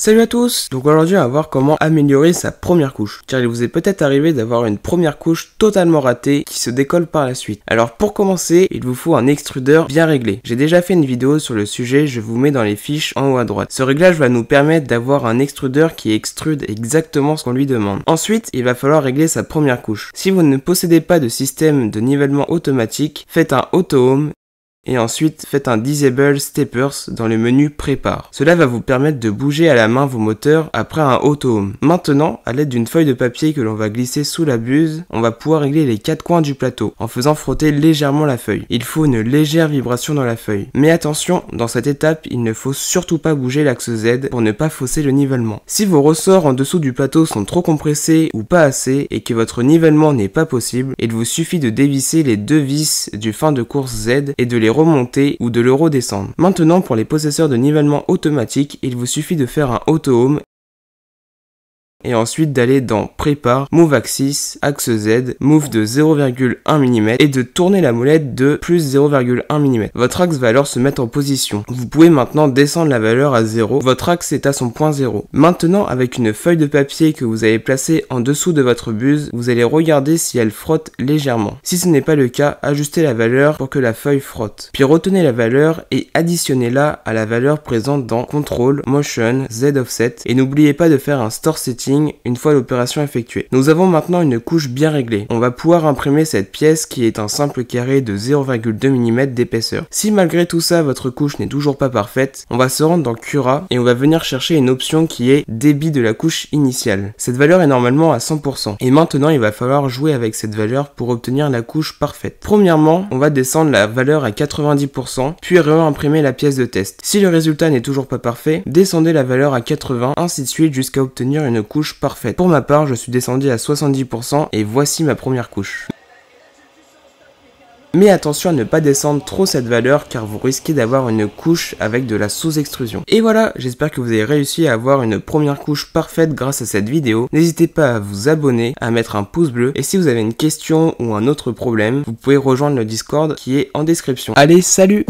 Salut à tous Donc aujourd'hui on va voir comment améliorer sa première couche, car il vous est peut-être arrivé d'avoir une première couche totalement ratée qui se décolle par la suite. Alors pour commencer, il vous faut un extrudeur bien réglé. J'ai déjà fait une vidéo sur le sujet, je vous mets dans les fiches en haut à droite. Ce réglage va nous permettre d'avoir un extrudeur qui extrude exactement ce qu'on lui demande. Ensuite, il va falloir régler sa première couche. Si vous ne possédez pas de système de nivellement automatique, faites un auto-home et ensuite faites un Disable Steppers dans le menu Prépare. Cela va vous permettre de bouger à la main vos moteurs après un auto-home. Maintenant, à l'aide d'une feuille de papier que l'on va glisser sous la buse, on va pouvoir régler les quatre coins du plateau en faisant frotter légèrement la feuille. Il faut une légère vibration dans la feuille. Mais attention, dans cette étape, il ne faut surtout pas bouger l'axe Z pour ne pas fausser le nivellement. Si vos ressorts en dessous du plateau sont trop compressés ou pas assez et que votre nivellement n'est pas possible, il vous suffit de dévisser les deux vis du fin de course Z et de les remonter ou de le redescendre Maintenant pour les possesseurs de nivellement automatique, il vous suffit de faire un auto-home et ensuite d'aller dans Prépare, Move Axis, Axe Z, Move de 0,1 mm et de tourner la molette de plus 0,1 mm. Votre axe va alors se mettre en position. Vous pouvez maintenant descendre la valeur à 0, votre axe est à son point 0. Maintenant, avec une feuille de papier que vous avez placée en dessous de votre buse, vous allez regarder si elle frotte légèrement. Si ce n'est pas le cas, ajustez la valeur pour que la feuille frotte. Puis retenez la valeur et additionnez-la à la valeur présente dans Control, Motion, Z Offset et n'oubliez pas de faire un store setting une fois l'opération effectuée. Nous avons maintenant une couche bien réglée. On va pouvoir imprimer cette pièce qui est un simple carré de 0,2 mm d'épaisseur. Si malgré tout ça votre couche n'est toujours pas parfaite, on va se rendre dans Cura et on va venir chercher une option qui est débit de la couche initiale. Cette valeur est normalement à 100%. Et maintenant il va falloir jouer avec cette valeur pour obtenir la couche parfaite. Premièrement, on va descendre la valeur à 90% puis réimprimer la pièce de test. Si le résultat n'est toujours pas parfait, descendez la valeur à 80 ainsi de suite jusqu'à obtenir une couche parfaite. Pour ma part, je suis descendu à 70% et voici ma première couche. Mais attention à ne pas descendre trop cette valeur car vous risquez d'avoir une couche avec de la sous-extrusion. Et voilà, j'espère que vous avez réussi à avoir une première couche parfaite grâce à cette vidéo. N'hésitez pas à vous abonner, à mettre un pouce bleu et si vous avez une question ou un autre problème, vous pouvez rejoindre le Discord qui est en description. Allez, salut